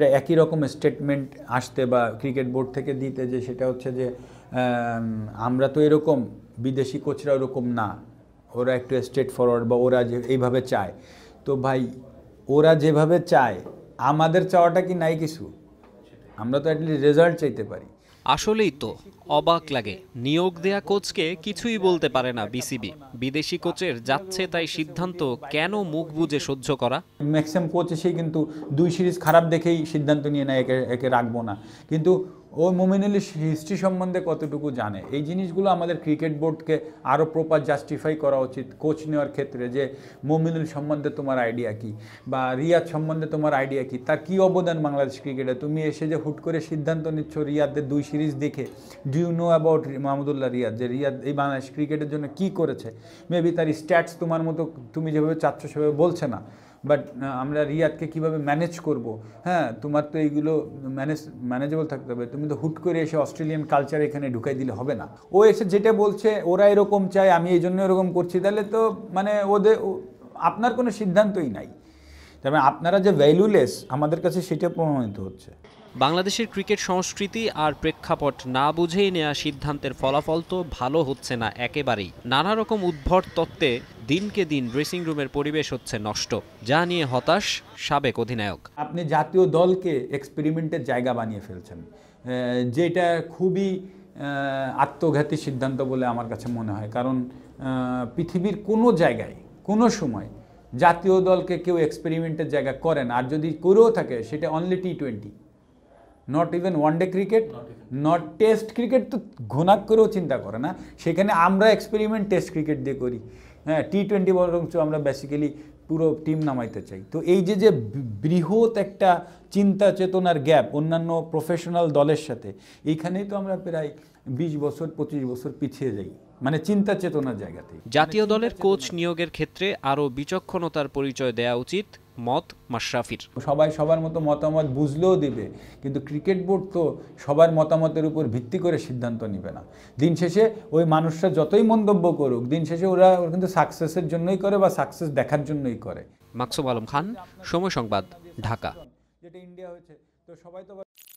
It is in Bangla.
সেটা একই রকম স্টেটমেন্ট আসতে বা ক্রিকেট বোর্ড থেকে দিতে যে সেটা হচ্ছে যে আমরা তো এরকম বিদেশি কোচরা ওরকম না ওরা একটু স্ট্রেট ফরওয়ার্ড বা ওরা যে এইভাবে চায় তো ভাই ওরা যেভাবে চায় আমাদের চাওয়াটা কি নাই কিছু আমরা তো অ্যাটলিস্ট রেজাল্ট চাইতে পারি আসলেই তো অবাক লাগে নিয়োগ দেয়া কোচকে কিছুই বলতে পারে না বিসিবি বিদেশি কোচের যাচ্ছে তাই সিদ্ধান্ত কেন মুখ বুঝে সহ্য করা ম্যাক্সিমাম কোচ এসেই কিন্তু দুই সিরিজ খারাপ দেখেই সিদ্ধান্ত নিয়ে নেয় একে একে রাখবো না কিন্তু ও মোমিনুলের হিস্ট্রি সম্বন্ধে কতটুকু জানে এই জিনিসগুলো আমাদের ক্রিকেট বোর্ডকে আরও প্রপার জাস্টিফাই করা উচিত কোচ নেওয়ার ক্ষেত্রে যে মোমিনুল সম্বন্ধে তোমার আইডিয়া কি বা রিয়াদ সম্বন্ধে তোমার আইডিয়া কি তার কি অবদান বাংলাদেশ ক্রিকেটে তুমি এসে যে হুট করে সিদ্ধান্ত নিচ্ছ রিয়াদের দুই সিরিজ দেখে do you know about Mahmudullah Riyad যে রিয়াদ এই বাংলাদেশ ক্রিকেটের জন্য কি করেছে মেবি তার স্ট্যাটস তোমার মতো তুমি যেভাবে চাচ্ছ সেভাবে বলছে না বাট আমরা রিয়াদকে কিভাবে ম্যানেজ করব হ্যাঁ তোমার তো এইগুলো ম্যানেজ ম্যানেজেবল থাকতে হবে তুমি তো হুট করে এসে অস্ট্রেলিয়ান কালচার এখানে ঢুকাই দিলে হবে না ও এসে যেটা বলছে ওরা এরকম চায় আমি এই জন্য এরকম করছি তাহলে তো মানে ওদের আপনার কোনো সিদ্ধান্তই নাই তবে আপনারা যে ভ্যালুলেস আমাদের কাছে সেটা প্রমাণিত হচ্ছে বাংলাদেশের ক্রিকেট সংস্কৃতি আর প্রেক্ষাপট না বুঝেই নেওয়া সিদ্ধান্তের ফলাফল তো ভালো হচ্ছে না একেবারেই নানা রকম উদ্ভট তত্ত্বে দিনকে দিন ড্রেসিং রুমের পরিবেশ হচ্ছে নষ্ট যা নিয়ে হতাশ সাবেক অধিনায়ক আপনি জাতীয় দলকে এক্সপেরিমেন্টের জায়গা বানিয়ে ফেলছেন যেটা খুবই আত্মঘাতী সিদ্ধান্ত বলে আমার কাছে মনে হয় কারণ পৃথিবীর কোনো জায়গায় কোনো সময় জাতীয় দলকে কেউ এক্সপেরিমেন্টের জায়গা করেন আর যদি করেও থাকে সেটা only T twenty not even one day cricket not test cricket তো ঘোনাক করেও চিন্তা করে না সেখানে আমরা এক্সপেরিমেন্ট টেস্ট ক্রিকেট দিয়ে করি হ্যাঁ টি টোয়েন্টি বরঞ্চ আমরা বেসিক্যালি পুরো টিম নামাইতে চাই তো এই যে যে বৃহৎ একটা চিন্তা চেতনার গ্যাপ অন্যান্য প্রফেশনাল দলের সাথে এইখানেই তো আমরা প্রায় বিশ বছর পঁচিশ বছর পিছিয়ে যাই মানে চিন্তা চেতনার জায়গাতে জাতীয় দলের কোচ নিয়োগের ক্ষেত্রে আরও বিচক্ষণতার পরিচয় দেয়া উচিত মত মাশরাফির সবাই সবার মতো মতামত বুঝলেও দিবে কিন্তু ক্রিকেট বোর্ড তো সবার মতামতের উপর ভিত্তি করে সিদ্ধান্ত নেবে না দিন শেষে ওই মানুষরা যতই মন্তব্য করুক দিন শেষে ওরা কিন্তু সাকসেসের জন্যই করে বা সাকসেস দেখার জন্যই করে মাকসুব আলম খান সময় সংবাদ ঢাকা যেটা ইন্ডিয়া হয়েছে তো সবাই তো